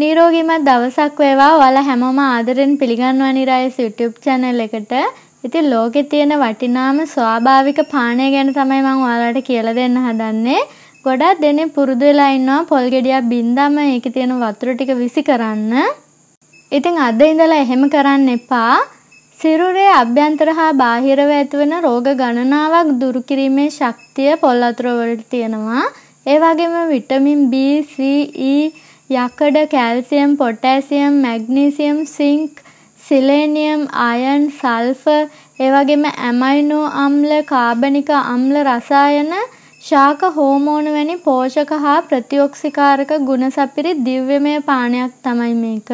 නීරෝගිමත් දවසක් වේවා ඔයාලා හැමෝම ආදරෙන් පිළිගන්නවා නිරායස් YouTube channel එකට. ඉතින් ලෝකේ තියෙන වටිනාම ස්වාභාවික පානය ගැන තමයි මම ඔයාලට කියලා දෙන්න හදන්නේ. ගොඩක් දෙනෙක් පුරුදු වෙලා ඉන්නවා පොල් ගෙඩියක් බින්දම ඒකේ තියෙන වතුර ටික විසි කරන්න. ඉතින් අද ඉඳලා එහෙම කරන්න එපා. සිරුරේ අභ්‍යන්තර හා බාහිරව ඇතිවන රෝග ගණනාවක් දුරු කිරීමේ ශක්තිය පොල් වතුර වලට තියෙනවා. ඒ වගේම විටමින් B, C, E යකඩ calcium potassium magnesium zinc selenium iron sulphur ඒවගේම ඇමයිනෝ අම්ල කාබනික අම්ල රසායන ශාක හෝමෝන වැනි පෝෂක හා ප්‍රතිඔක්සිකාරක ගුණසපිරි දිව්‍යමය පානයක් තමයි මේක.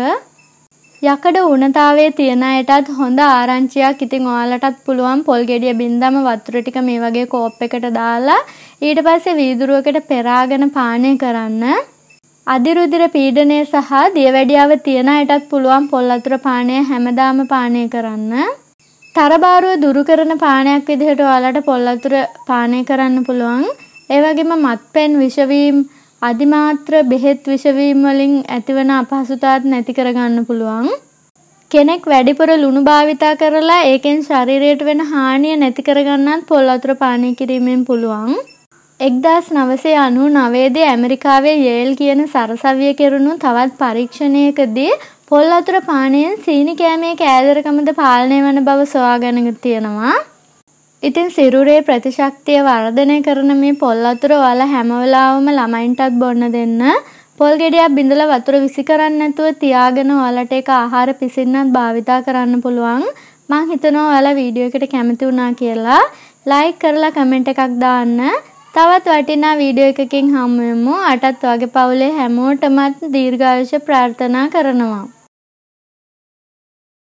යකඩ උනතාවේ තියෙන අයටත් හොඳ ආරංචියක් ඉතින් ඔයාලටත් පුළුවන් පොල් ගෙඩිය බින්දම වතුර ටික මේ වගේ කෝප් එකට දාලා ඊට පස්සේ වීදුරුවකට පෙරාගෙන පානය කරන්න. අදිරුදිර පීඩනය සහ දියවැඩියාව තියෙන අයටත් පුළුවන් පොල් අතුර පානය හැමදාම පානය කරන්න. තරබාරුව දුරු කරන පානයක් විදිහට ඔයාලට පොල් අතුර පානය කරන්න පුළුවන්. ඒ වගේම මත්පැන් විෂවීම් අධිමාත්‍ර බෙහෙත් විෂවීම් වලින් ඇතිවන අපහසුතාත් නැති කරගන්න පුළුවන්. කෙනෙක් වැඩිපුර ලුණු භාවිතා කරලා ඒකෙන් ශරීරයට වෙන හානිය නැති කරගන්නත් පොල් අතුර පානය කිරීමෙන් පුළුවන්. එක්දස් නවසේ අනු නවේදේ ඇමරිකාවේ යේල් කියන සරසවිය කෙරුණු තවත් පරීක්ෂණයකදී පොල් අතුර පානයෙන් සීනි කෑමේ කෑදරකමද පාලනය වන බව සොයාගැනග තියෙනවා. ඉතින් සිරුරේ ප්‍රතිශක්තිය වර්ධනය කරන මේ පොල් අතුර වල හැමවෙලාවම ළමයින්ටත් බොන්න දෙන්න. පොල් ගෙඩියක් බිඳල වතුර විසි කරන්න නැතුව තියාගෙන ඔයාලට ඒක ආහාර පිසින්නත් භාවිතා කරන්න පුළුවන්. මං හිතනවා ඔයාලා වීඩියෝ එකට කැමති වුණා කියලා. ලයික් කරලා කමෙන්ට් එකක් දාන්න. තවත් වටිනා වීඩියෝ එකකින් හමුවෙමු. අටත් වගේ පවුලේ හැමෝටමත් දීර්ඝායුෂ ප්‍රාර්ථනා කරනවා.